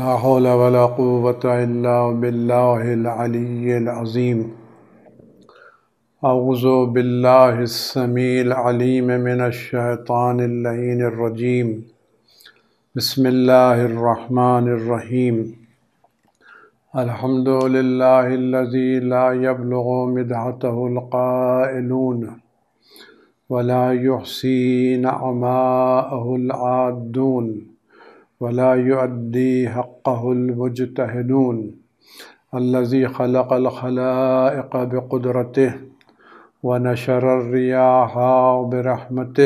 لا حول ولا قوة إلا بالله العلي العظيم أعوذ بالله السميع العليم من الشيطان اللعين الرجيم بسم الله الرحمن الرحيم الحمد لله الذي لا يبلغ مدحته القائلون ولا يحصي نعماءه العادون वला युद्दी हक़ुलमजतहनून अल्लज़ी खलक अलखलाक़ बक़ुदरत व नशर रियाहा बरहमत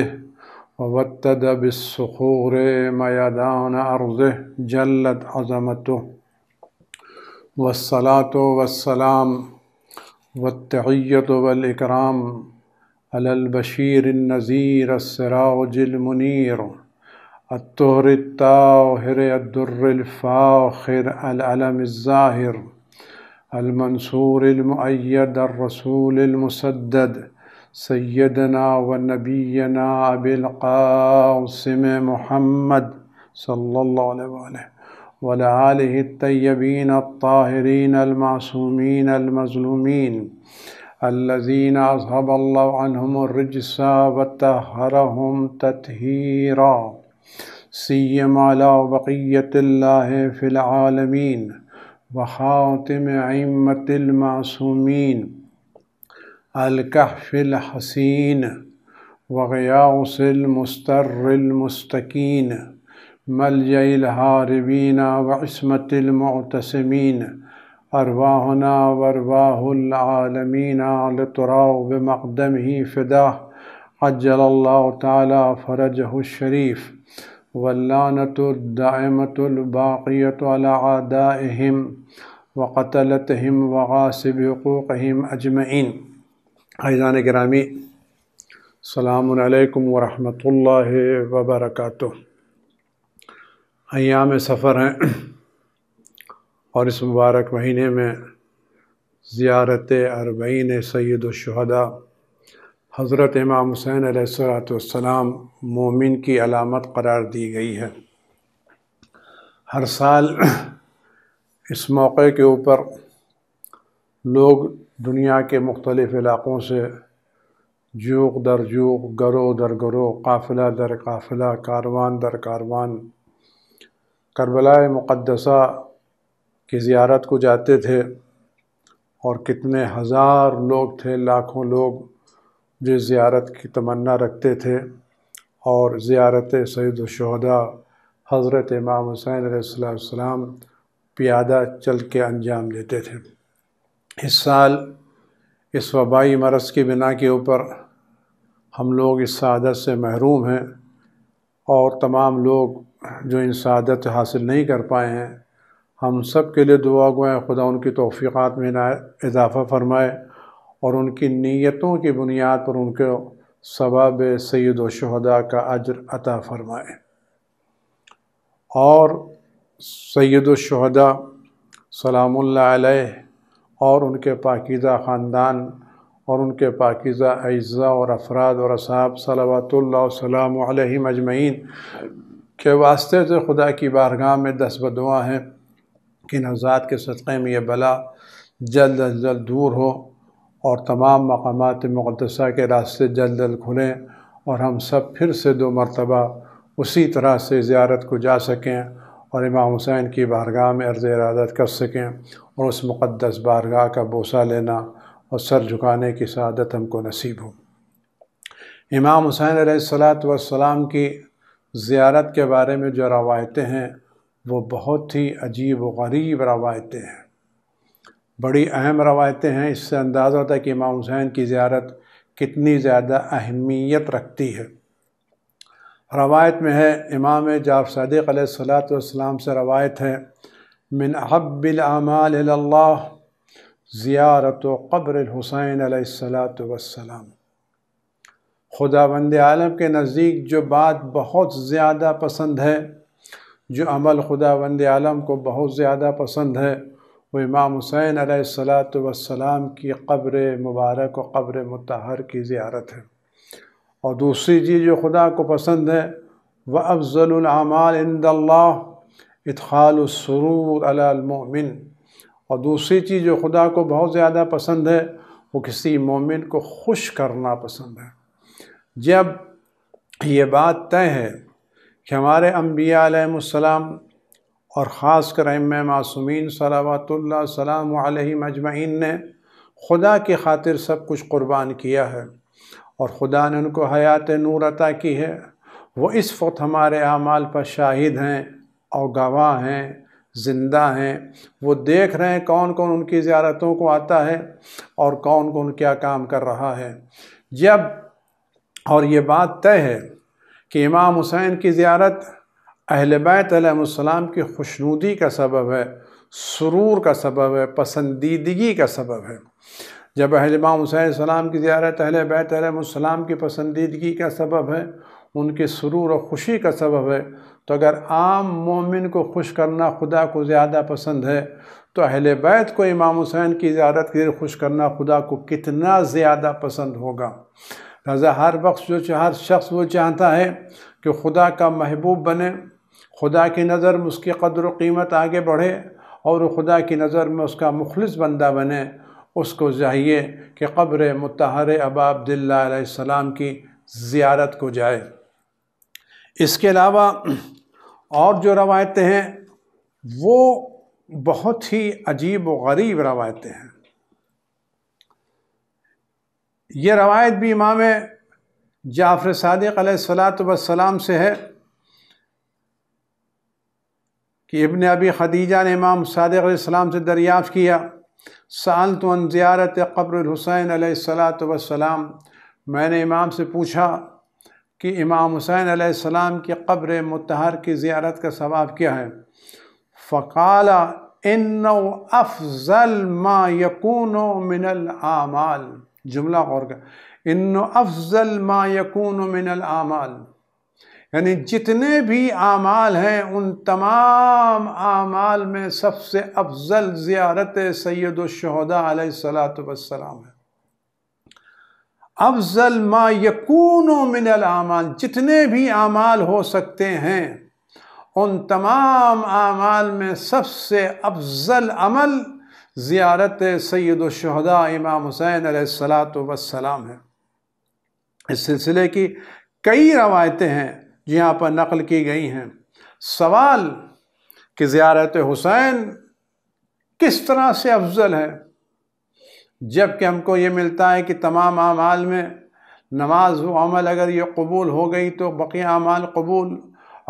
वतद बसूर मैदान अर्ज़ जलत अज़मत वसलात वसलाम वतैत वलकराम अलबशीर नज़ीर सराज मुनीर الطهر الطاهر الدر الفاخر الألم الزاهر المنصور المؤيد الرسول المسدد سيدنا ونبينا أبي القاسم محمد صلى الله عليه وآله وعلى آله الطيبين الطاهرين المعصومين المظلومين الذين أصحب الله عنهم الرجس وطهرهم تطهيرا سيما على بقية الله في العالمين وخاتم أئمة المعصومين الكهف الحسين وغياص المستر المستكين ملجأ الهاربين وعصمة المعتصمين أرواحنا وأرواح العالمين لتراه بمقدمه فداه अज्जल्लाहु ताला फ़रजह शरीफ़ वल्लानतुलदामतुलबाक़ियत अलादाहम वक़तलतहम वगासिब हकूक़हम अजमैन अजान ग्रामी अल्लाम वरहमतुल्लाह वबरकत अयाम सफ़र हैं और इस मुबारक महीने में ज़्यारत अरबईन सैद शहदा हज़रत इमाम हुसैन सलाम मोमिन की अलामत करार दी गई है हर साल इस मौक़े के ऊपर लोग दुनिया के मुख्तलिफ़ इलाक़ों से जूक दर जूक गरो दर गरो काफिला दर काफिला कारवान दर कारवान करबलाए मुक़दसा की ज़ियारत को जाते थे और कितने हज़ार लोग थे लाखों लोग जो ज़्यारत की तमन्ना रखते थे और ज़्यारत सैद शहदा हज़रत इमाम हुसैन सलाम प्यादा चल के अंजाम देते थे इस साल इस वबाई मरस की बिना के ऊपर हम लोग इस शहादत से महरूम हैं और तमाम लोग जो इन शादत हासिल नहीं कर पाए हैं हम सब के लिए दुआ गुएँ खुदा उनकी तोफ़ीक़ात में इजाफ़ा फरमाए और उनकी नीयतों की बुनियाद पर उनको सबाब सैद शहदा का अजर अता फरमाए और सैद शहदा सलाम और उनके पाकिज़ा ख़ानदान और उनके पाकिज़ा अज्जा और अफराद और असाब सलावतम अजमैन के वास्ते से तो खुदा की बारगाह में दस बदुआ हैं कि नवज़ात के सदक़े में ये बला जल्द अज जल्द दूर हो और तमाम मकाम मुक़दसा के रास्ते जल्द जल्द खुलें और हम सब फिर से दो मरतबा उसी तरह से ज़्यारत को जा सकें और इमाम हुसैन की बारगाह में अर्ज़ इरादत कर सकें और उस मुक़दस बारगाह का बोसा लेना और सर झुकाने की शहादत हमको नसीब हो इमाम हुसैन सलात की ज़्यारत के बारे में जो रवायतें हैं वो बहुत ही अजीब व गरीब रवायतें हैं बड़ी अहम रवायतें हैं इससे अंदाज़ा होता है कि इमाम हुसैन की ज़्यारत कितनी ज़्यादा अहमियत रखती है रवायत में है इमाम जाफ सदक सलाम से रवायत है मिन हब्बिलमाल्ला ज़ियारत कब्र हुसैन सलाम खुदा बंद आलम के नज़दीक जो बात बहुत ज़्यादा पसंद है जो अमल खुदा बंद आलम को बहुत ज़्यादा पसंद है वो इमाम हुसैन सलाम की कब्र मुबारक और कब्र मतहर की ज़्यारत है और दूसरी चीज़ जो खुदा को पसंद है वह अफजलआमाल इंदल्ला इतखालसरूर अलमिन और दूसरी चीज़ जो खुदा को बहुत ज़्यादा पसंद है वो किसी मोमिन को खुश करना पसंद है जब ये बात तय है कि हमारे अम्बिया और ख़ास कर मासूमिन सलावतुल्ला सलाम ने खुदा की खातिर सब कुछ कुर्बान किया है और खुदा ने उनको हयात नूर अता की है वो इस वक्त हमारे आमाल पर शाहिद हैं और गवाह हैं ज़िंदा हैं वो देख रहे हैं कौन कौन उनकी ज़्यारतों को आता है और कौन कौन क्या काम कर रहा है जब और ये बात तय है कि इमाम हुसैन की ज़्यारत अहल बैतम की खुशनूदी का सबब है सुरूर का सबब है पसंदीदगी का सबब है जब अहलमाम हुसैन की ज़्यारत अहल बैतम की पसंदीदगी का सबब है उनके सुरूर और ख़ुशी का सबब है तो अगर आम मोमिन को खुश करना खुदा को ज़्यादा पसंद है तो अहल बैत को इमाम हुसैन की ज़्यारत के लिए खुश करना खुदा को कितना ज़्यादा पसंद होगा रजा हर वक्त जो हर शख्स वो चाहता है कि खुदा का महबूब बने खुदा की नज़र में उसकी कदर कीमत आगे बढ़े और खुदा की नज़र में उसका मुखलस बंदा बने उसको चाहिए कि कब्र मतहर अबाब दिल्लाम की ज़ियारत को जाए इसके अलावा और जो रवायतें हैं वो बहुत ही अजीब व गरीब रवायतें हैं ये रवायत भी इमाम जाफ़र सदक़ सलात वसलाम से है कि इबन अबी खदीजा ने इमाम सदक़्लाम से दरियाफ़ किया साल तो अन ज़्यारत कब्र हुसैन मैंने इमाम से पूछा कि इमाम हुसैन आसमाम की कब्र मतहर की ज़्यारत का सवाब क्या है फ़काल इन अफजल मा यकून मिनल आमाल जुमला गौर का इन अफजल मा यकून मिनल आमाल यानी जितने भी आमाल हैं उन तमाम आमाल में सबसे अफजल ज़ियारत सैद शहदा सलात वसलाम है अफजल मा यकून मिनल आमाल जितने भी आमाल हो सकते हैं उन तमाम आमाल में सबसे अफजल अमल ज़ियारत सैद शहदा इमाम हुसैन सलात वसलाम है इस सिलसिले की कई रवायतें हैं यहाँ पर नकल की गई हैं सवाल कि ज़्यारत हुसैन किस तरह से अफजल है जबकि हमको ये मिलता है कि तमाम अमाल में नमाज व अमल अगर ये कबूल हो गई तो बकिया अमाल कबूल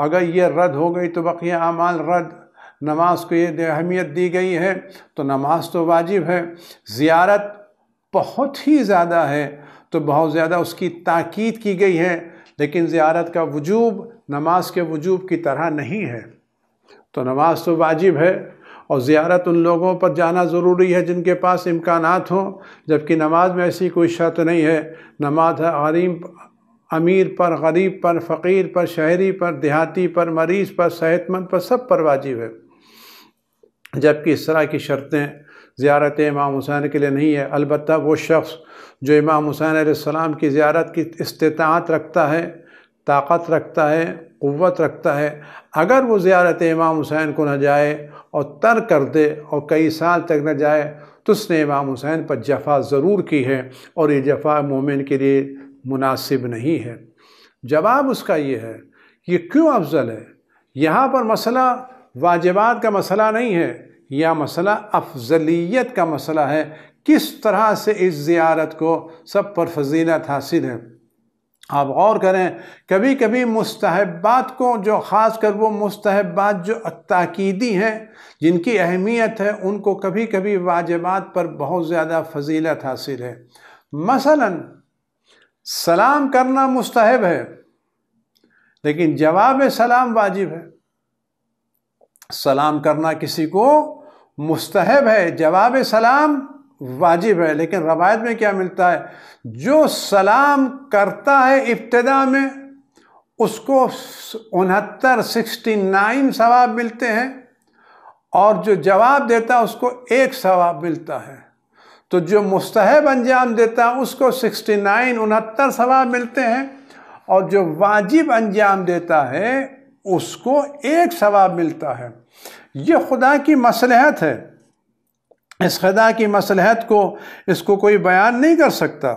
अगर ये रद्द हो गई तो बकिया अमाल रद्द नमाज को ये अहमियत दी गई है तो नमाज तो वाजिब है ज़्यारत बहुत ही ज़्यादा है तो बहुत ज़्यादा उसकी ताकीद की गई है लेकिन ज़्यारत का वजूब नमाज के वजूब की तरह नहीं है तो नमाज तो वाजिब है और ज़्यारत उन लोगों पर जाना ज़रूरी है जिनके पास इम्कान हों जबकि नमाज में ऐसी कोई शर्त नहीं है नमाज गरीब अमीर पर गरीब पर फ़कीर पर शहरी पर देहाती पर मरीज़ पर सेहतमंद पर सब पर वाजिब है जबकि इस तरह की शर्तें ज़्यारत इमाम हुसैन के लिए नहीं है अलबत् वो शख्स जो इमाम हुसैन सलाम की ज़्यारत की इस्तात रखता है ताकत रखता है क़वत रखता है अगर वो ज़्यारत इमाम हुसैन को न जाए और तर कर दे और कई साल तक न जाए तो उसने इमाम हुसैन पर जफा ज़रूर की है और ये जफा मोमिन के लिए मुनासिब नहीं है जवाब उसका ये है ये क्यों अफजल है यहाँ पर मसला वाजिबात का मसला नहीं है यह मसला अफजलियत का मसला है किस तरह से इस ज़ियारत को सब पर फजीलत हासिल है आप गौर करें कभी कभी मुस्तहबात को जो ख़ास कर वो मुस्तहबात जो ताकीदी हैं जिनकी अहमियत है उनको कभी कभी वाजबात पर बहुत ज़्यादा फजीलत हासिल है मसलन सलाम करना मुस्तहब है लेकिन जवाब सलाम वाजिब है सलाम करना किसी को मुस्तहब है जवाब सलाम वाजिब है लेकिन रवायत में क्या मिलता है जो सलाम करता है इब्तदा में उसको उनहत्तर सिक्सटी नाइन सवाब मिलते हैं और जो जवाब देता है उसको एक सवाब मिलता है तो जो मुस्तहब अंजाम देता है उसको सिक्सटी नाइन उनहत्तर सवाब मिलते हैं और जो वाजिब अंजाम देता है उसको एक सवाब मिलता है ये खुदा की मसलहत है इस खदा की मसलहत को इसको कोई बयान नहीं कर सकता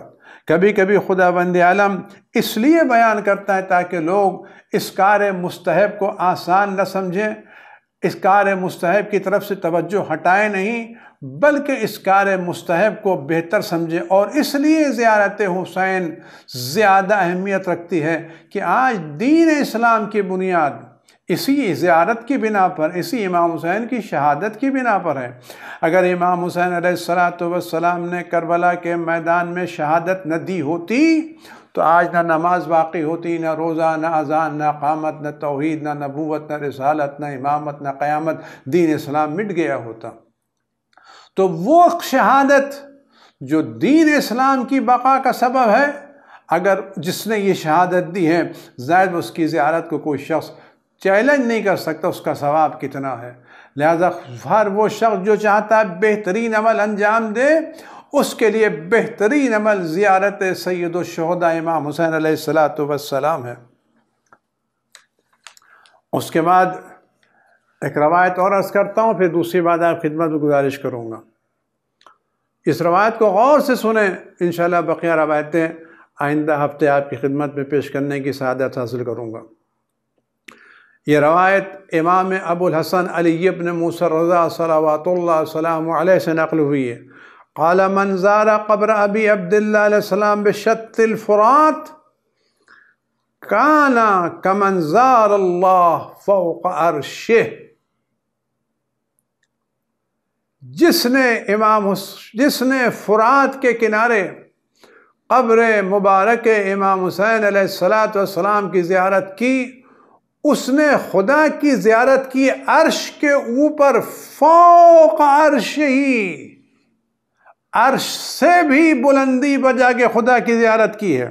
कभी कभी खुदा बंद आलम इसलिए बयान करता है ताकि लोग इस कार मुस्तहब को आसान न समझें इस कार मुस्तहब की तरफ से तवज्जो हटाए नहीं बल्कि इस कार मुस्तहब को बेहतर समझें और इसलिए ज़्यारत हुसैन ज़्यादा अहमियत रखती है कि आज दीन इस्लाम की बुनियाद इसी ज़्यारत की बिना पर इसी इमाम हुसैन की शहादत की बिना पर है अगर इमाम हुसैन सलाम ने करबला के मैदान में शहादत न दी होती तो आज ना नमाज बाकी होती ना रोज़ा ना अजान ना कामत ना तोहद ना नबूत ना रसालत ना इमामत ना क़्यामत दीन इस्लाम मिट गया होता तो वो शहादत जो दीन इस्लाम की बका का सबब है अगर जिसने ये शहादत दी है जायद उसकी ज़्यारत को कोई शख्स चैलेंज नहीं कर सकता उसका सवाब कितना है लिहाजा हर वो शख्स जो चाहता है बेहतरीन अमल अंजाम दे उसके लिए बेहतरीन अमल ज़ियारत सैद शहदा इमाम हुसैन सलाम है उसके बाद एक रवायत और अर्ज़ करता हूँ फिर दूसरी बात आप खिदमत में गुजारिश करूँगा इस रवायत को गौर से सुने इन बकिया रवायतें आइंदा हफ्ते आपकी खिदमत में पेश करने की सहादत हासिल करूँगा ये रवायत इमाम अबुल हसन अली अबन मूसर सलाम से नकल हुई है काला मंजारा कब्र अबी अब्दुल्लाम बशतफ़रात काना कमनजार अल्लाह अरश जिसने इमाम जिसने फ़ुरात के किनारे कब्र मुबारक इमाम हुसैन सलात की ज़्यारत की उसने खुदा की ज्यारत की अर्श के ऊपर फोक अर्श ही अर्श से भी बुलंदी बजा के खुदा की ज्यारत की है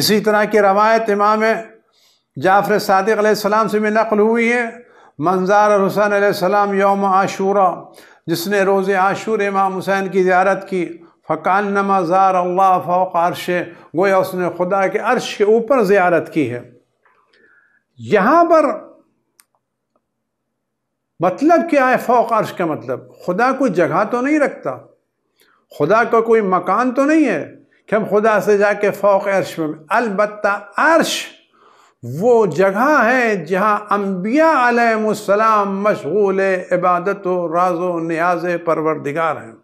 इसी तरह की रवायत इमाम जाफर सदक से भी नकल हुई है मंजार हुसैन सलाम योम आशूरा जिसने रोज़ आशूर इमाम हुसैन की ज्यारत की फ़कान नमाजार अल्लाह फ़ोक अरश गोया उसने खुदा के अरश के ऊपर ज़्यारत की है यहाँ पर मतलब क्या है फ़ोक अरश का मतलब खुदा कोई जगह तो नहीं रखता खुदा का कोई मकान तो नहीं है कि हम खुदा से जाके फ़ोक अरश में अलबत् अरश वो जगह है जहाँ अम्बिया मशगूल इबादत व राज व न्याज परवरदिगार हैं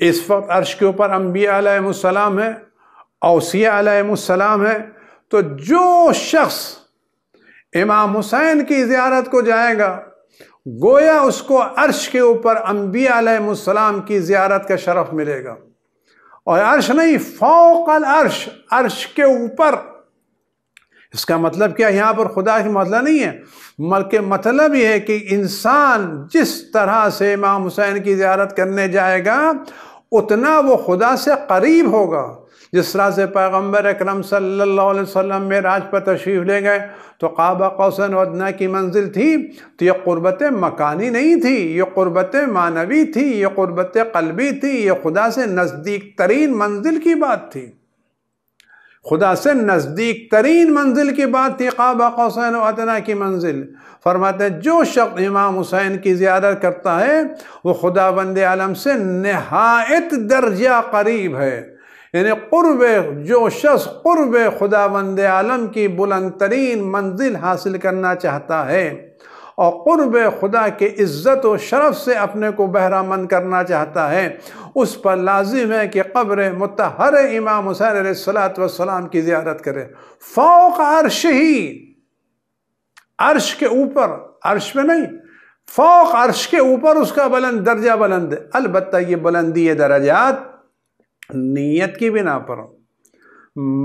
इस वक्त अर्श के ऊपर अम्बिया आलम है अवसिया है तो जो शख्स इमाम हुसैन की ज़्यारत को जाएगा गोया उसको अर्श के ऊपर अम्बी आलम की ज़्यारत का शरफ मिलेगा और अर्श नहीं फोकल अर्श अर्श के ऊपर इसका मतलब क्या यहाँ पर खुदा की मतलब नहीं है बल्कि मतलब यह है कि इंसान जिस तरह से इमाम हुसैन की ज्यारत करने जाएगा उतना वो खुदा से करीब होगा जिस तरह से पैगम्बर अक्रम सल्ला में राज पर तशरीफ़ ले गए तो काबा कौसन वदना की मंजिल थी तो ये क़ुरबत मकानी नहीं थी ये क़ुरबत मानवी थी ये क़ुरबत कलबी थी ये खुदा से नज़दीक तरीन मंजिल की बात थी खुदा से नज़दीक तरीन मंजिल की बात थी काबा हुसैन वतना की मंजिल फरमाते हैं जो शख्स इमाम हुसैन की ज्यादत करता है वो खुदा बंद आलम से नहायत दर्जा करीब है यानी क़ुरब जो शख्स क़ुरब खुदा बंद आलम की बुलंद तरीन मंजिल हासिल करना चाहता है और क़ुरब खुदा के इज़्ज़त व शरफ़ से अपने को बहरा मंद करना चाहता है उस पर लाजिम है कि कब्र मतहर इमाम हुसैन सलात वसलाम की ज़्यारत करें फ़ौक अरश ही अर्श के ऊपर अर्श में नहीं फ़ौक अर्श के ऊपर उसका बुलंद दर्जा बुलंद है अलबत् ये बुलंदी दर्जात नीयत की बिना पर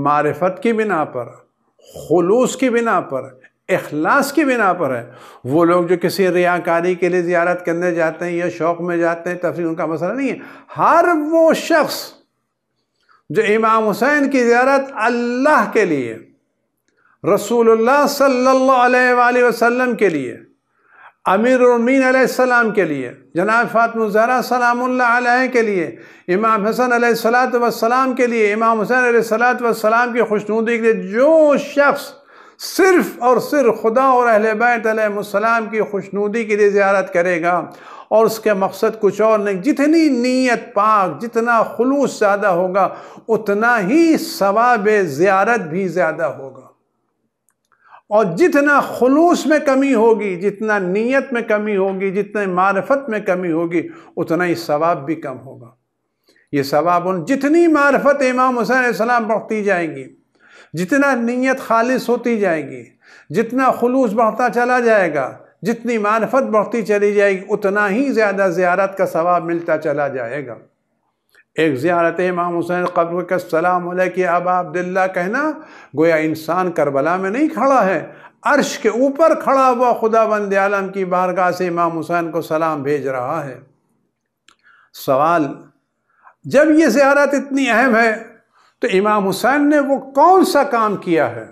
मारफत की बिना पर खलूस की बिना पर अखलास की बिना पर है वो लोग जो किसी रियाकारी के लिए ज़्यारत करने जाते हैं या शौक़ में जाते हैं तफरी उनका मसला नहीं है हर वो शख्स जो इमाम हुसैन की ज़्यारत अल्लाह के लिए रसूलुल्लाह सल्लल्लाहु अलैहि वसल्लम के लिए अमीरमीन आसमाम के लिए जनाब फातम ज़हरा के लिए इमाम हसन सलात वसलाम के लिए इमाम हुसैन सलात वसलाम की खुशनूदी के लिए जो शख्स सिर्फ और सिर्फ खुदा और अहल बैतम की खुशनूदी के लिए ज्यारत करेगा और उसके मकसद कुछ और नहीं जितनी नीयत पाक जितना खलूस ज़्यादा होगा उतना ही सवाब ज़्यारत भी ज़्यादा होगा और जितना खलूस में कमी होगी जितना नीयत में कमी होगी जितने मारफत में कमी होगी उतना ही सवाब भी कम होगा ये सवाब उन जितनी मारफत इमाम हुसैन सलाम बढ़ती जाएंगी जितना नीयत खालिश होती जाएगी जितना खलूस बढ़ता चला जाएगा जितनी मानफत बढ़ती चली जाएगी उतना ही ज़्यादा ज़्यारत का सवाब मिलता चला जाएगा एक ज़्यारत इमाम हुसैन कब्र का सलाम कि अब दिल्ला कहना गोया इंसान करबला में नहीं खड़ा है अर्श के ऊपर खड़ा हुआ खुदा बंद आलम की बारगाह से इमाम हुसैन को सलाम भेज रहा है सवाल जब ये ज़्यारत इतनी अहम है तो इमाम हुसैन ने वो कौन सा काम किया है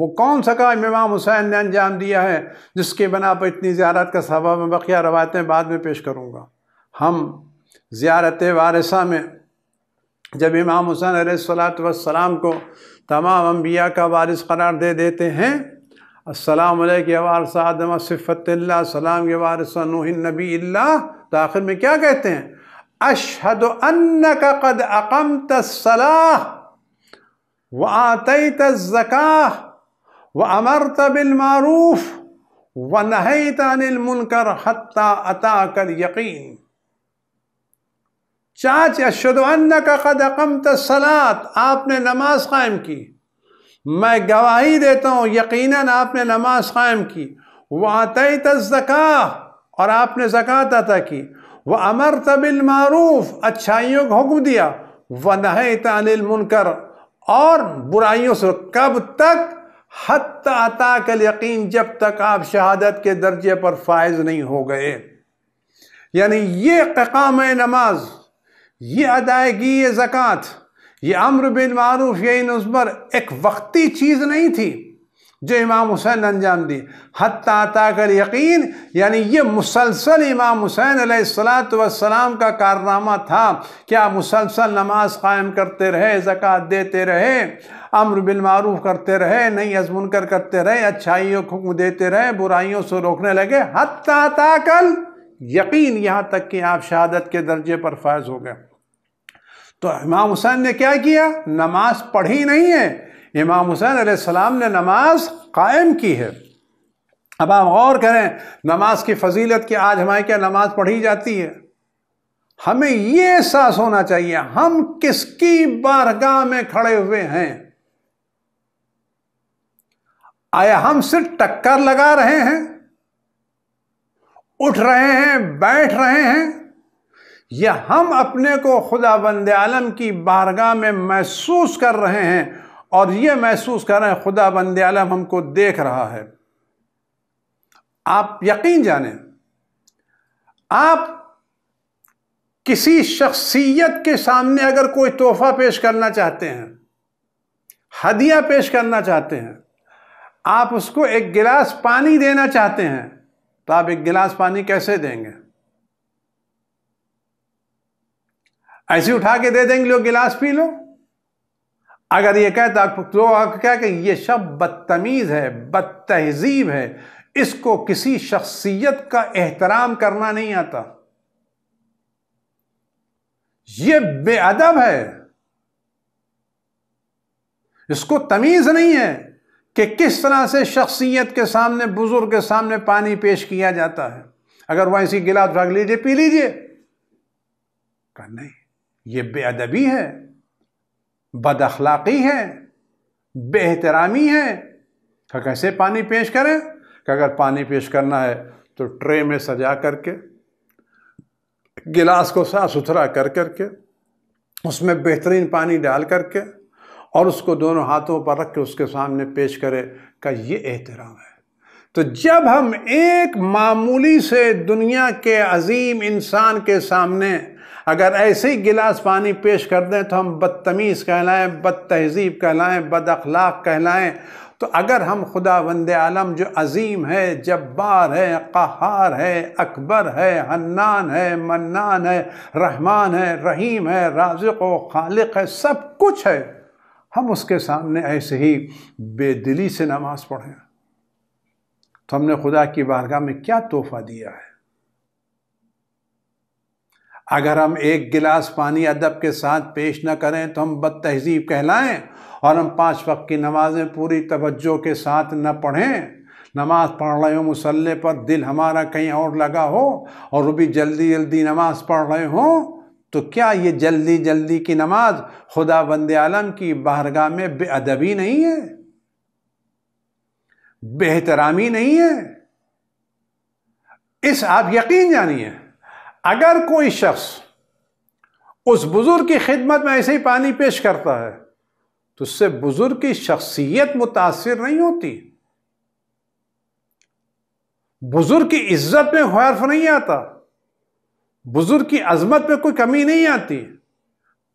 वो कौन सा काम इमाम हुसैन ने अंजाम दिया है जिसके बना पर इतनी ज्यारत का सबब में बकिया रवायतें बाद में पेश करूँगा हम ज़्यारत वारसा में जब इमाम हुसैन सलाम को तमाम अम्बिया का वारिस करार दे देते हैं असलम वारसा आदम सिफ़त सलाम के वारसा नूह नबी अल्लाह तो आखिर में क्या कहते हैं أشهد أنك قد أقمت الصلاة وآتيت الزكاة وأمرت بالمعروف ونهيت عن المنكر حتى أتاك اليقين چاچ اشد کا قد اقمت الصلاة آپ نے نماز قائم کی میں گواہی دیتا ہوں یقیناً آپ نے نماز قائم کی وعطیت الزکاة اور آپ نے زکاة عطا کی व अमर तबिल मारूफ अच्छाइयों का हुक्म दिया व नहे तनिल मुनकर और बुराइयों से कब तक हत अता कल यकीन जब तक आप शहादत के दर्जे पर फायज नहीं हो गए यानी ये काम नमाज ये अदायगी ये जक़ात ये अम्र बिन मारूफ ये नज़मर एक वक्ती चीज़ नहीं थी जो इमाम हुसैन ने अंजाम दी हती कर यकीन यानी ये मुसलसल इमाम हुसैन सलाम का कारनामा था क्या मुसलसल नमाज कायम करते रहे ज़क़़त देते रहे अम्र बिलमूफ करते रहे नहीं अजमुनकर करते रहे अच्छाइयों को हुक्म देते रहे बुराइयों से रोकने लगे हती यकीन यहाँ तक कि आप शहादत के दर्जे पर फैज़ हो गए तो इमाम हुसैन ने क्या किया नमाज पढ़ी नहीं है इमाम हुसैन सलाम ने नमाज कायम की है अब आप गौर करें नमाज की फजीलत की आज हमारे क्या नमाज पढ़ी जाती है हमें ये एहसास होना चाहिए हम किसकी बारगाह में खड़े हुए हैं आया हम सिर्फ टक्कर लगा रहे हैं उठ रहे हैं बैठ रहे हैं या हम अपने को खुदा बंद आलम की बारगाह में महसूस कर रहे हैं और ये महसूस कर रहे हैं खुदा बंद आलम हमको देख रहा है आप यकीन जाने आप किसी शख्सियत के सामने अगर कोई तोहफा पेश करना चाहते हैं हदिया पेश करना चाहते हैं आप उसको एक गिलास पानी देना चाहते हैं तो आप एक गिलास पानी कैसे देंगे ऐसे उठा के दे देंगे लोग गिलास पी लो अगर ये कहता तो क्या कि ये शब्द बदतमीज़ है बदतहजीब है इसको किसी शख्सियत का एहतराम करना नहीं आता ये बेअदब है इसको तमीज नहीं है कि किस तरह से शख्सियत के सामने बुजुर्ग के सामने पानी पेश किया जाता है अगर वह इसी गिलास भाग लीजिए पी लीजिए नहीं ये बेअदबी है बद है बेहतरामी है कैसे पानी पेश करें कि अगर पानी पेश करना है तो ट्रे में सजा करके गिलास को साफ सुथरा कर करके उसमें बेहतरीन पानी डाल करके और उसको दोनों हाथों पर रख के उसके सामने पेश करे का ये एहतराम है तो जब हम एक मामूली से दुनिया के अजीम इंसान के सामने अगर ऐसे ही गिलास पानी पेश कर दें तो हम बदतमीज़ कहलाएं बद तहज़ीब कहलाएँ बद अखलाक कहलाएँ तो अगर हम खुदा वंद आलम जो अजीम है जब्बार है कहार है अकबर है हन्नान है मन्नान है रहमान है रहीम है राजक व खालिक है सब कुछ है हम उसके सामने ऐसे ही बेदिली से नमाज़ पढ़ें तो हमने खुदा की बारगाह में क्या तोहफ़ा दिया है अगर हम एक गिलास पानी अदब के साथ पेश न करें तो हम बद तहजीब कहलाएँ और हम पाँच वक्त की नमाज़ें पूरी तवज्जो के साथ न पढ़ें नमाज़ पढ़ रहे हो मुसल्ले पर दिल हमारा कहीं और लगा हो और वो भी जल्दी जल्दी नमाज़ पढ़ रहे हो तो क्या ये जल्दी जल्दी की नमाज खुदा बंद आलम की बहरगाह में बेअदबी नहीं है बेहतरामी नहीं है इस आप यकीन जानिए अगर कोई शख्स उस बुज़ुर्ग की खिदमत में ऐसे ही पानी पेश करता है तो उससे बुज़ुर्ग की शख्सियत मुतासर नहीं होती बुज़ुर्ग की इज्जत में हर्फ नहीं आता बुज़ुर्ग की अजमत में कोई कमी नहीं आती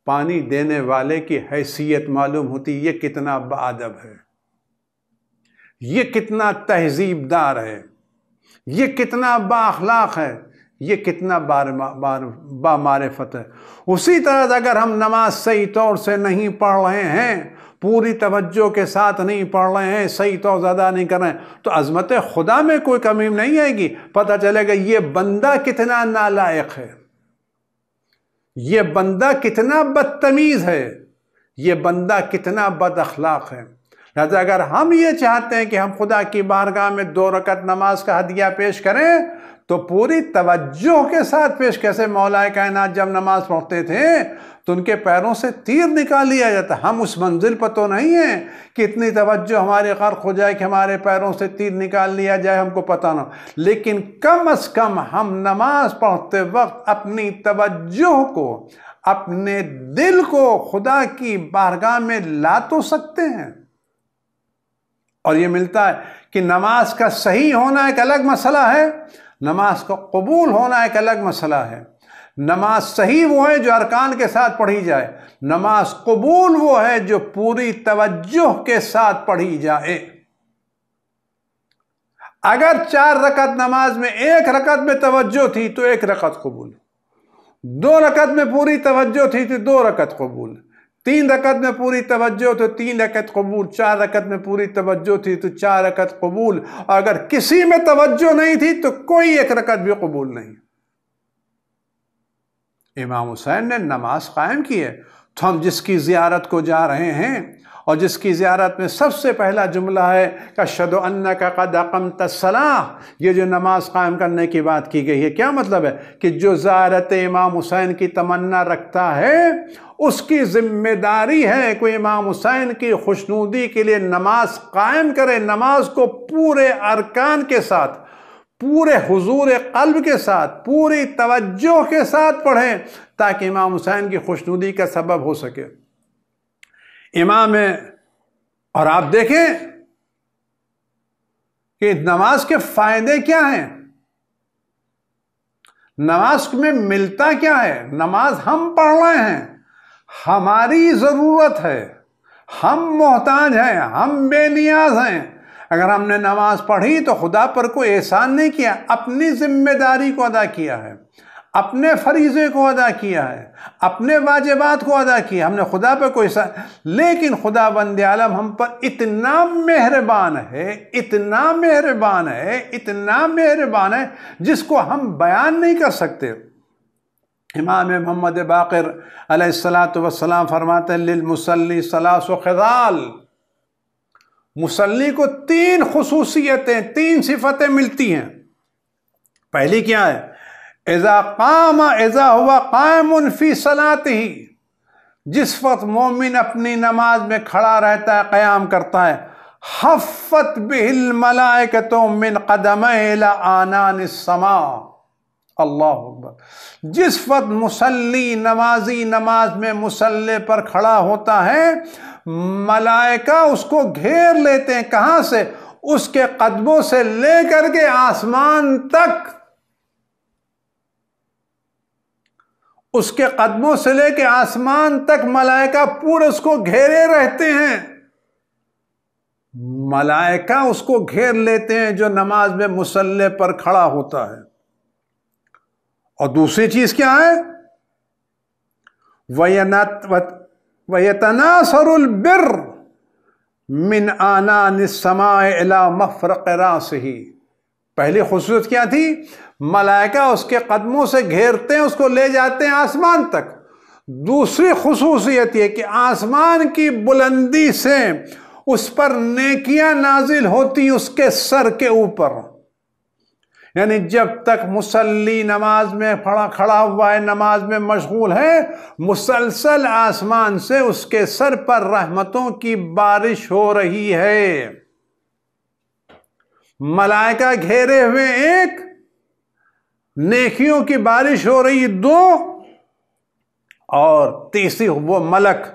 पानी देने वाले की हैसियत मालूम होती ये कितना बदब है ये कितना तहजीबदार है ये कितना बाखलाक है ये कितना बार बार बामारफत है उसी तरह अगर हम नमाज सही तौर से नहीं पढ़ रहे हैं पूरी तवज्जो के साथ नहीं पढ़ रहे हैं सही तौर ज़्यादा नहीं कर रहे हैं तो अजमत खुदा में कोई कमी नहीं आएगी पता चलेगा ये बंदा कितना नालायक है ये बंदा कितना बदतमीज़ है ये बंदा कितना बद अखलाक है लिहाजा अगर हम ये चाहते हैं कि हम खुदा की बारगाह में दो रकत नमाज का हदिया पेश करें तो पूरी तवज्जो के साथ पेश कैसे मौलाए कायनात जब नमाज पढ़ते थे तो उनके पैरों से तीर निकाल लिया जाता हम उस मंजिल पर तो नहीं हैं कि इतनी तवज्जो हमारे गर्क हो जाए कि हमारे पैरों से तीर निकाल लिया जाए हमको पता ना लेकिन कम अज़ कम हम नमाज पढ़ते वक्त अपनी तवज्जो को अपने दिल को खुदा की बारगाह में ला तो सकते हैं और ये मिलता है कि नमाज का सही होना एक अलग मसला है नमाज का कबूल होना एक अलग मसला है नमाज सही वो है जो अरकान के साथ पढ़ी जाए नमाज कबूल वो है जो पूरी तवज्जो के साथ पढ़ी जाए अगर चार रकत नमाज में एक रकत में तवज्जो थी तो एक रकत कबूल दो रकत में पूरी तवज्जो थी तो दो रकत कबूल तीन रकत में पूरी तवज्जो तो तीन रकत कबूल चार रकत में पूरी तवज्जो थी तो चार रकत कबूल अगर किसी में तवज्जो नहीं थी तो कोई एक रकत भी कबूल नहीं इमाम हुसैन ने नमाज कायम की है तो हम जिसकी जियारत को जा रहे हैं और जिसकी ज़्यारत में सबसे पहला जुमला है का शद अन्ना का कद अकम तसलाह ये जो नमाज़ कायम करने की बात की गई है क्या मतलब है कि जो ज़ारत इमाम हुसैन की तमन्ना रखता है उसकी ज़िम्मेदारी है कोई इमाम हुसैन की खुशनूदी के लिए नमाज कायम करे नमाज को पूरे अरकान के साथ पूरे हुजूर कल्ब के साथ पूरी तवज्जो के साथ पढ़ें ताकि इमाम हुसैन की खुशनूदी का सबब हो सके इमाम है और आप देखें कि नमाज के फायदे क्या हैं नमाज में मिलता क्या है नमाज हम पढ़ रहे हैं हमारी ज़रूरत है हम मोहताज हैं हम बेनियाज हैं अगर हमने नमाज पढ़ी तो खुदा पर कोई एहसान नहीं किया अपनी जिम्मेदारी को अदा किया है अपने फरीज़े को अदा किया है अपने वाजिबात को अदा किया हमने खुदा पर कोई सा लेकिन खुदा बंद आलम हम पर इतना मेहरबान है इतना मेहरबान है इतना मेहरबान है जिसको हम बयान नहीं कर सकते इमाम मोहम्मद बाकर सलाम फरमाते लिलमुसल्ली सलास खजाल मुसल्ली को तीन खसूसियतें तीन सिफतें मिलती हैं पहली क्या है एज़ा काम एज़ा हुआ कायम फ़ी सलात ही जिस वक्त मोमिन अपनी नमाज में खड़ा रहता है क्याम करता है हफ़त बिल तो मिन कदम आनान समा अल्लाह जिस वक्त मुसल्ली नमाजी नमाज में मुसल्ले पर खड़ा होता है मलाइका उसको घेर लेते हैं कहाँ से उसके कदमों से लेकर के आसमान तक उसके कदमों से लेके आसमान तक मलाइका पूरे उसको घेरे रहते हैं मलाइका उसको घेर लेते हैं जो नमाज में मुसल्ले पर खड़ा होता है और दूसरी चीज क्या है वयतना सरुल बिर मिन आना निसमाए मफरकरा से ही पहली खसूस क्या थी मलाइका उसके कदमों से घेरते हैं उसको ले जाते हैं आसमान तक दूसरी खसूसियत यह कि आसमान की बुलंदी से उस पर नेकियां नाजिल होती उसके सर के ऊपर यानी जब तक मुसल्ली नमाज में खड़ा खड़ा हुआ है नमाज में मशगूल है मुसलसल आसमान से उसके सर पर रहमतों की बारिश हो रही है मलाइका घेरे हुए एक नेकियों की बारिश हो रही दो और तीसरी वो मलक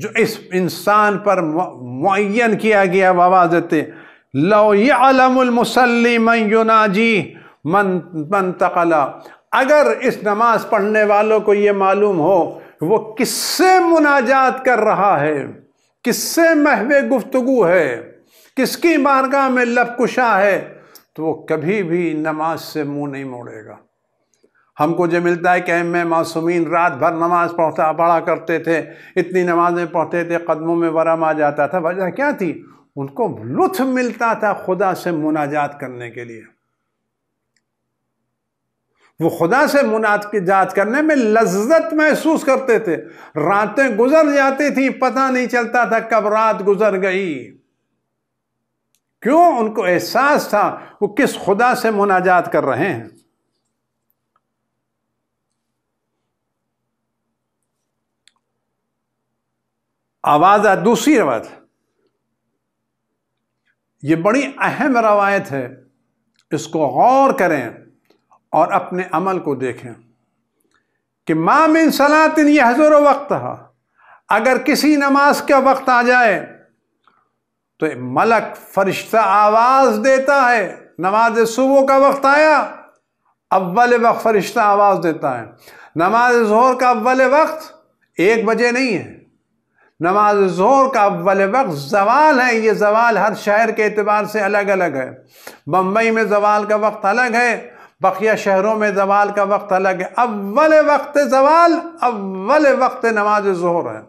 जो इस इंसान पर मुन किया गया आवाज देते लो यलमसलीमनाजी मन मन तकला अगर इस नमाज पढ़ने वालों को ये मालूम हो वो किससे मुनाजात कर रहा है किससे महवे गुफ्तगु है किसकी बारगाह में लपकुशा है तो वो कभी भी नमाज से मुंह नहीं मोड़ेगा हमको जो मिलता है कि मैं मासूमिन रात भर नमाज पढ़ता पढ़ा करते थे इतनी नमाजें पढ़ते थे कदमों में वरम आ जाता था वजह क्या थी उनको लुत्फ मिलता था खुदा से मुनाजात करने के लिए वो खुदा से मुनाद की जात करने में लज्जत महसूस करते थे रातें गुजर जाती थी पता नहीं चलता था कब रात गुजर गई क्यों उनको एहसास था वो किस खुदा से मुनाजात कर रहे हैं आवाज दूसरी रवायत ये बड़ी अहम रवायत है इसको गौर करें और अपने अमल को देखें कि मामिन सलातिन यह हजर वक्त अगर किसी नमाज का वक्त आ जाए तो मलक फरिश्ता आवाज़ देता है नमाज सुबह का वक्त आया अव्वल वक्त फरिश्ता आवाज़ देता है नमाज जहर का अव्वल वक्त एक बजे नहीं है नमाज जहर का अव्वल वक्त जवाल है ये जवाल हर शहर के अतबार से अलग अलग है बम्बई में जवाल का वक्त अलग है बकिया शहरों में जवाल का वक्त अलग है अव्वल वक्त जवाल अव्वल वक्त नमाज जहर है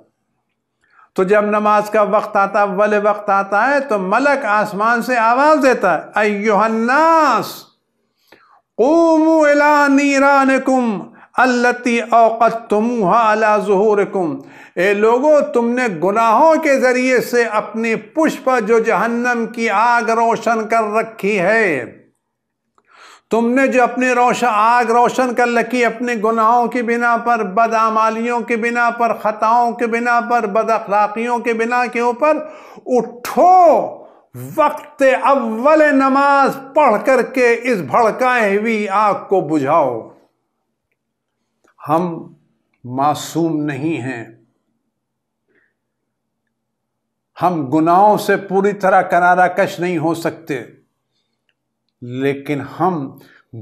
तो जब नमाज का वक्त आता वल वक्त आता है तो मलक आसमान से आवाज देता है अयोहन्नास ओमू अल्लती औकत तुम अल्लती औकत जहूरकुम ए लोगो तुमने गुनाहों के ज़रिए से अपनी पुष्प जो जहन्नम की आग रोशन कर रखी है तुमने जो अपने रोशन आग रोशन कर रखी अपने गुनाहों के बिना पर बदामालियों के बिना पर ख़ताओं के बिना पर अखलाकियों के बिना के ऊपर उठो वक्त अव्वल नमाज पढ़ करके इस भड़काए हुई आग को बुझाओ हम मासूम नहीं हैं हम गुनाहों से पूरी तरह करारा कश नहीं हो सकते लेकिन हम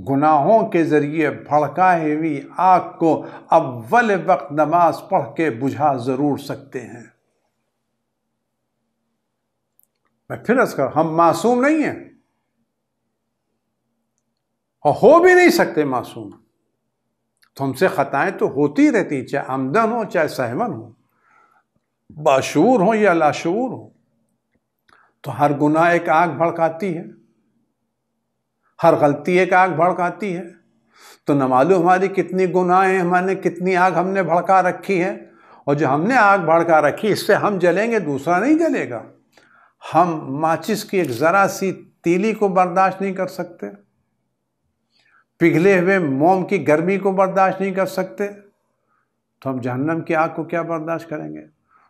गुनाहों के ज़रिए भड़काए हुई आग को अव्वल वक्त नमाज पढ़ के बुझा ज़रूर सकते हैं मैं फिर अर्ज कर हम मासूम नहीं हैं और हो भी नहीं सकते मासूम तो हमसे ख़ताएँ तो होती रहती चाहे आमदन हो चाहे सहमन हो बाशूर हो या लाशूर हो तो हर गुनाह एक आग भड़काती है हर गलती एक आग भड़काती है तो न मालूम हमारी कितनी गुनाहें हमारे कितनी आग हमने भड़का रखी है और जो हमने आग भड़का रखी इससे हम जलेंगे दूसरा नहीं जलेगा हम माचिस की एक ज़रा सी तीली को बर्दाश्त नहीं कर सकते पिघले हुए मोम की गर्मी को बर्दाश्त नहीं कर सकते तो हम जहन्नम की आग को क्या बर्दाश्त करेंगे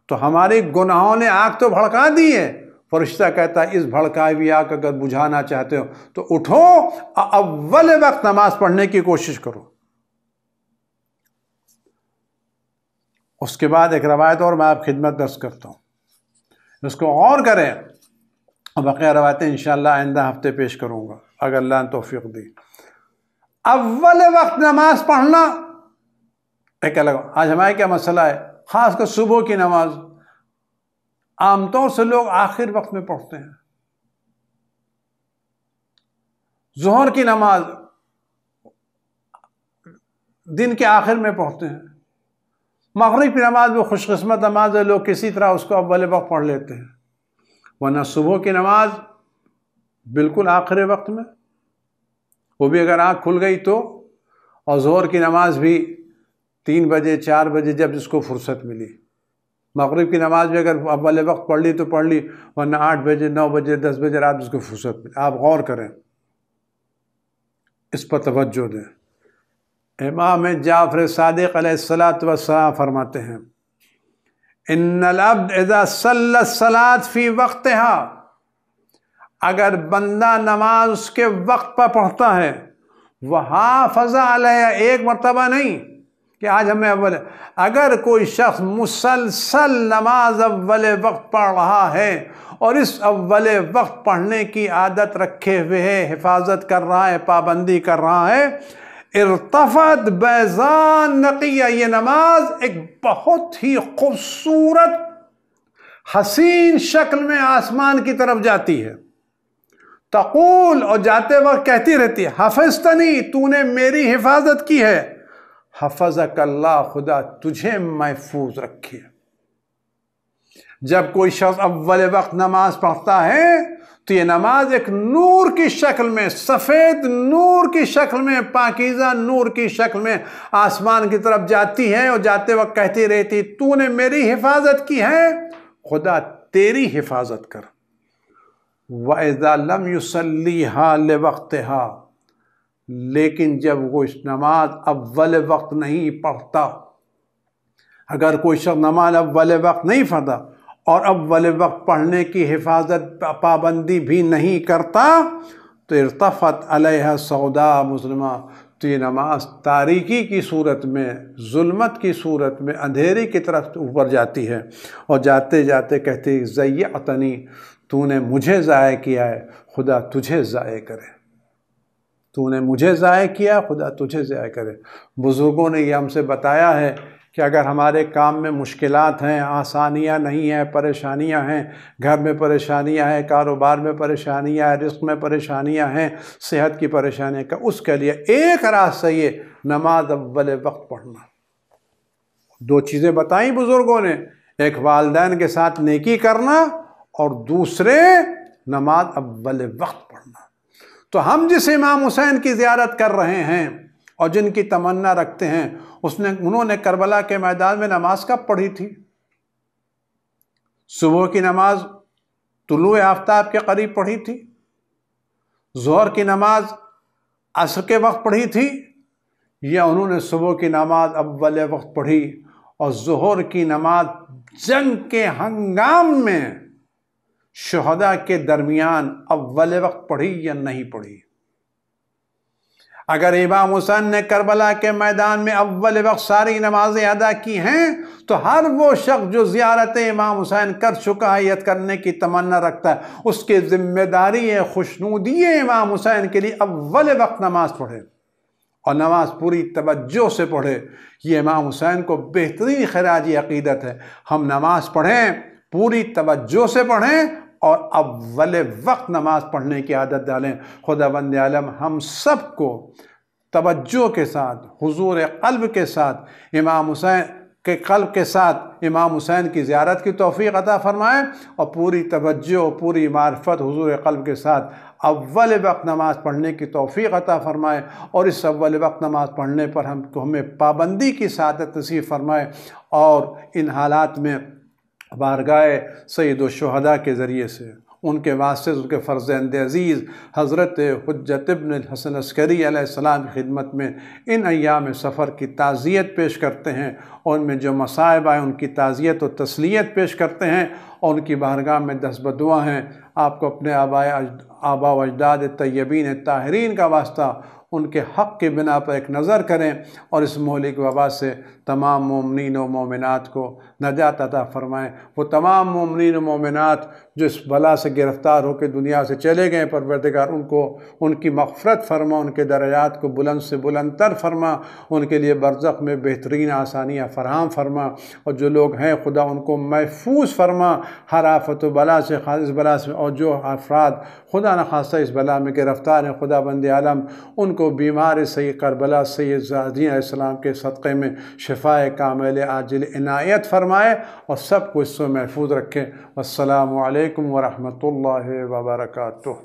तो हमारे गुनाहों ने आग तो भड़का दी है फरिश्ता कहता है इस भड़काए आग अगर बुझाना चाहते हो तो उठो अव्वल वक्त नमाज पढ़ने की कोशिश करो उसके बाद एक रवायत और मैं आप खिदमत दर्ज करता हूँ इसको और करें और रवायतें इन आइंदा हफ्ते पेश करूँगा अगर अल्लाह ने तोफ़ी दी अव्वल वक्त नमाज पढ़ना एक अलग आज हमारे क्या मसला है ख़ासकर सुबह की नमाज़ आमतौर से लोग आखिर वक्त में पढ़ते हैं जहर की नमाज दिन के आखिर में पढ़ते हैं मगरब की नमाज वो खुशकस्मत नमाज है लोग किसी तरह उसको अव्वल वक्त पढ़ लेते हैं वरना सुबह की नमाज बिल्कुल आखिर वक्त में वो भी अगर आँख खुल गई तो और जोहर की नमाज भी तीन बजे चार बजे जब जिसको फुर्सत मिली मगरब की नमाज़ भी अगर अव्वल वक्त पढ़ ली तो पढ़ ली वरना आठ बजे नौ बजे दस बजे रात उसको फुर्सत मिले आप गौर करें इस पर तवज्जो दें इमाम जाफर सदक सलात वसलाम फरमाते हैं सलात फ़ी वक्त अगर बंदा नमाज उसके वक्त पर पढ़ता है वहाँ फ़जा एक मरतबा नहीं कि आज हमें अव्वल अगर कोई शख्स मुसलसल नमाज अव्वल वक्त पढ़ रहा है और इस अव्वल वक्त पढ़ने की आदत रखे हुए है हिफाजत कर रहा है पाबंदी कर रहा है इरतफत बैजान नकिया ये नमाज एक बहुत ही खूबसूरत हसीन शक्ल में आसमान की तरफ जाती है तकूल और जाते वक्त कहती रहती है हफजतनी तूने मेरी हिफाजत की है हफजकल्ला खुदा तुझे महफूज रखे जब कोई शख्स अव्वल वक्त नमाज पढ़ता है तो ये नमाज एक नूर की शक्ल में सफ़ेद नूर की शक्ल में पाकिज़ा नूर की शक्ल में आसमान की तरफ जाती है और जाते वक्त कहती रहती तूने मेरी हिफाजत की है खुदा तेरी हिफाजत कर वायदा युसली हा ले वक्त हा लेकिन जब वो इस नमाज अव्वल वक्त नहीं पढ़ता अगर कोई शख्स नमाज अव्वल वक्त नहीं पढ़ता और अव्वल वक्त पढ़ने की हिफाजत पाबंदी भी नहीं करता तो इरतफ़त अलह सौदा मुसलमा तो ये नमाज तारीकी की सूरत में जुल्मत की सूरत में अंधेरे की तरफ ऊपर जाती है और जाते जाते कहती अतनी तूने मुझे ज़ाय किया है खुदा तुझे ज़ाय करे तूने मुझे ज़ाय किया खुदा तुझे ज़ाय करे बुज़ुर्गों ने यह हमसे बताया है कि अगर हमारे काम में मुश्किल हैं आसानियाँ नहीं हैं परेशानियाँ हैं घर में परेशानियाँ हैं कारोबार में परेशानियाँ हैं रिस्क में परेशानियाँ हैं सेहत की परेशानियाँ का उसके लिए एक रास्ता ये नमाज अव्वल वक्त पढ़ना दो चीज़ें बताई बुज़ुर्गों ने एक वालदेन के साथ नेकी करना और दूसरे नमाज अव्वल वक्त पढ़ना तो हम जिस इमाम हुसैन की ज़्यारत कर रहे हैं और जिनकी तमन्ना रखते हैं उसने उन्होंने करबला के मैदान में नमाज कब पढ़ी थी सुबह की नमाज तुलु आफ्ताब के करीब पढ़ी थी जोहर की नमाज असर के वक्त पढ़ी थी या उन्होंने सुबह की नमाज अव्वल वक्त पढ़ी और जहर की नमाज जंग के हंगाम में शहदा के दरमियान अव्वल वक्त पढ़ी या नहीं पढ़ी अगर इमाम हुसैन ने करबला के मैदान में अव्वल वक्त सारी नमाजें अदा की हैं तो हर वो शख्स जो ज़्यारत इमाम हुसैन कर चुका है यद करने की तमन्ना रखता है उसके ज़िम्मेदारी है खुशनूदी इमाम हुसैन के लिए अव्वल वक्त नमाज पढ़े और नमाज पूरी तवज्जो से पढ़े ये इमाम हुसैन को बेहतरीन खराज अकीदत है हम नमाज पढ़ें पूरी तवज्जो से पढ़ें और अव्वल वक्त नमाज पढ़ने की आदत डालें खुदा बंद आलम हम सब को तवज्जो के साथ हुजूर कल्ब के साथ इमाम हुसैन के कल्ब के साथ इमाम हुसैन की ज्यारत की तोफ़ी अता फ़रमाएँ और पूरी तवज्जो पूरी मार्फत हुजूर कल्ब के साथ अव्वल वक्त नमाज़ पढ़ने की तोफ़ी अता फ़रमाएँ और इस अव्वल वक्त नमाज़ पढ़ने पर हम हमें पाबंदी की सादत नसीब फ़रमाए और इन हालात में बारगाह शहदा के ज़रिए से उनके वास्ते उनके फ़र्जंद अज़ीज़ हज़रत हजतबन हसन अस्करी सलाम की खिदमत में इन अयाम सफ़र की ताज़ियत पेश करते हैं और उनमें जो मसायब आए उनकी ताज़ियत और तसलीत पेश करते हैं और उनकी बारगाह में दस बदुआ हैं आपको अपने आबाए आबा अजदाद तयबीन ताहरीन का वास्ता उनके हक़ के बिना पर एक नज़र करें और इस मोहलिक वबा से तमाम ममिन व ममिनत को नजात अता फ़रमाएँ वो तमाम ममिन ममिनत जो इस बला से गिरफ़्तार होकर दुनिया से चले गए परवरदगार उनको उनकी मफ़रत फरमा उनके दरियात को बुलंद से बुलंद तर फरमा उनके लिए बरज़ में बेहतरीन आसानियाँ फ़रहम फरमा और जो लोग हैं खुदा उनको महफूज फरमा हर आफत बला से इस बला से और जो अफराद खुदा न खासा इस बला में गिरफ़्तार हैं खुदा बंद आलम उनको बीमार सही करबला सैद सदीम के सदक़े में शिफ शफाए कामिल आजिल इनायत फरमाए और सबको इससे महफूज रखें असलकम वरहमल वबरकू